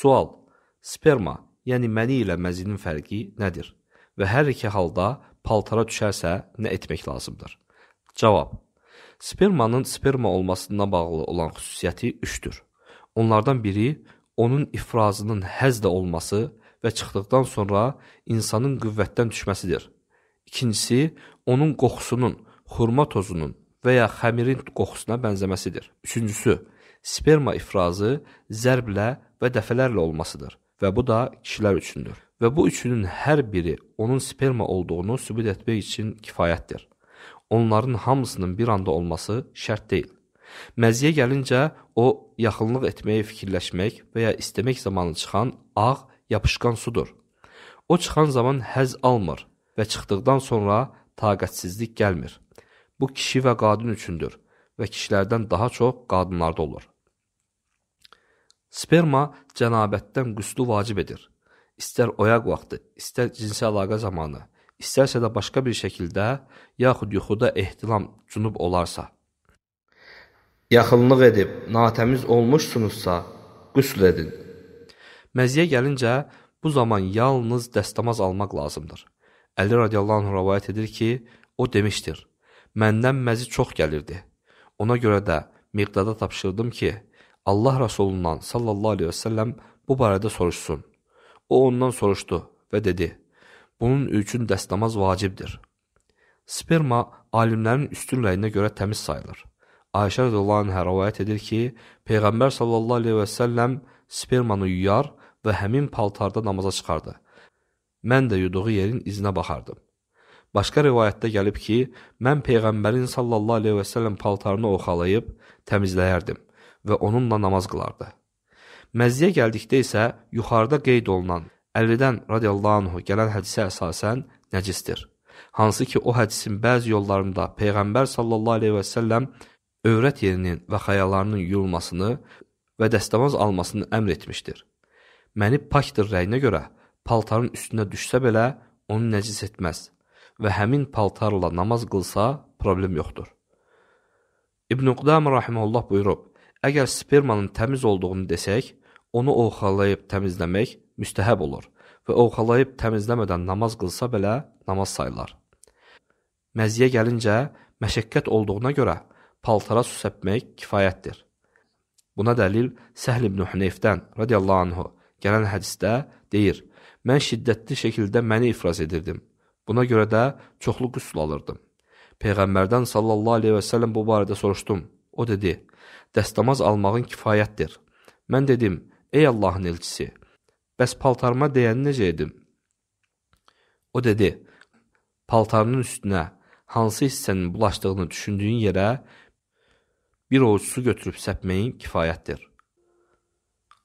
Sual: Sperma, yəni məni ilə məzinin fərqi nədir? Və hər iki halda paltara düşərsə nə etmək lazımdır? Cavab: Spermanın sperma olmasından bağlı olan xüsusiyyəti 3-dür. Onlardan biri onun ifrazının həzdə olması və çıxdıqdan sonra insanın qüvvətdən düşməsidir. İkincisi, onun qoxusunun, xurma tozunun və ya xəmirin qoxusuna bənzəməsidir. Üçüncüsü, sperma ifrazı zərblə və dəfələrlə olmasıdır və bu da kişilər üçündür. Və bu üçünün hər biri onun sperma olduğunu sübut etmək üçün kifayətdir. Onların hamısının bir anda olması şərt deyil. Məziyə gəlincə o yaxınlıq etməyi fikirləşmək və ya istəmək zamanı çıxan ağ yapışqan sudur. O çıxan zaman həz almır və çıxdıqdan sonra taqətsizlik gəlmir. Bu kişi və qadın üçündür və kişilərdən daha çox qadınlarda olur. Sperma cənabətdən qüslu vacib edir. İstər oyaq vaxtı, istər cinsi əlaqə zamanı, istərsə də başqa bir şəkildə, yaxud yuxuda ehtilam cunub olarsa. Yaxınlıq edib natəmiz olmuşsunuzsa, qüsl edin. Məziyə gəlincə, bu zaman yalnız dəstəmaz almaq lazımdır. Əli radiyallahu anh rəvayət edir ki, o demişdir, məndən məzi çox gəlirdi. Ona görə də Miqdada tapşırdım ki, Allah Rasulundan sallallahu aleyhi və səlləm bu barədə soruşsun. O ondan soruşdu və dedi, bunun üçün dəstəmaz vacibdir. Sperma alimlərin üstün rəyinə görə təmiz sayılır. Ayşə radiyallahu anhə rəvayət edir ki, Peyğəmbər sallallahu aleyhi və səlləm spermanı yuyar və həmin paltarda namaza çıxardı. Mən də yuduğu yerin izinə baxardım. Başqa rivayətdə gəlib ki, mən peyğəmbərin sallallahu əleyhi və səlləm paltarını oxalayıb təmizləyərdim və onunla namaz qılardı. Məzziyə gəldikdə isə yuxarıda qeyd olunan Əlidən radiyallahu anhu gələn hədisə əsasən nəcisdir. Hansı ki, o hədisin bəzi yollarında peyğəmbər sallallahu əleyhi və səlləm övrət yerinin və xəyalarının yuyulmasını və dəstəmaz almasını əmr etmişdir. Məni pakdır rəyinə görə paltarın üstünə düşsə belə onu nəcis etməz və həmin paltarla namaz qılsa, problem yoxdur. İbn Qudam rahimehullah buyurub: "Əgər spermanın təmiz olduğunu desək, onu ovxalayıb təmizləmək müstəhəb olur və ovxalayıb təmizləmədən namaz qılsa belə namaz sayılar." Məziyə gəlincə, məşəqqət olduğuna görə paltara su səpmək kifayətdir. Buna dəlil Səhl ibn Huneyfdən radiyallahu anhu gələn hədisdə deyir: "Mən şiddətli şəkildə məni ifraz edirdim. Buna görə də çoxlu qüsl alırdım. Peyğəmbərdən sallallahu əleyhi və səlləm bu barədə soruşdum. O dedi: "Dəstəmaz almağın kifayətdir." Mən dedim: "Ey Allahın elçisi, bəs paltarıma deyəni necə edim?" O dedi: "Paltarının üstünə hansı hissənin bulaşdığını düşündüyün yerə bir ovuc su götürüb səpməyin kifayətdir.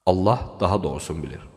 Allah daha doğrusunu bilir."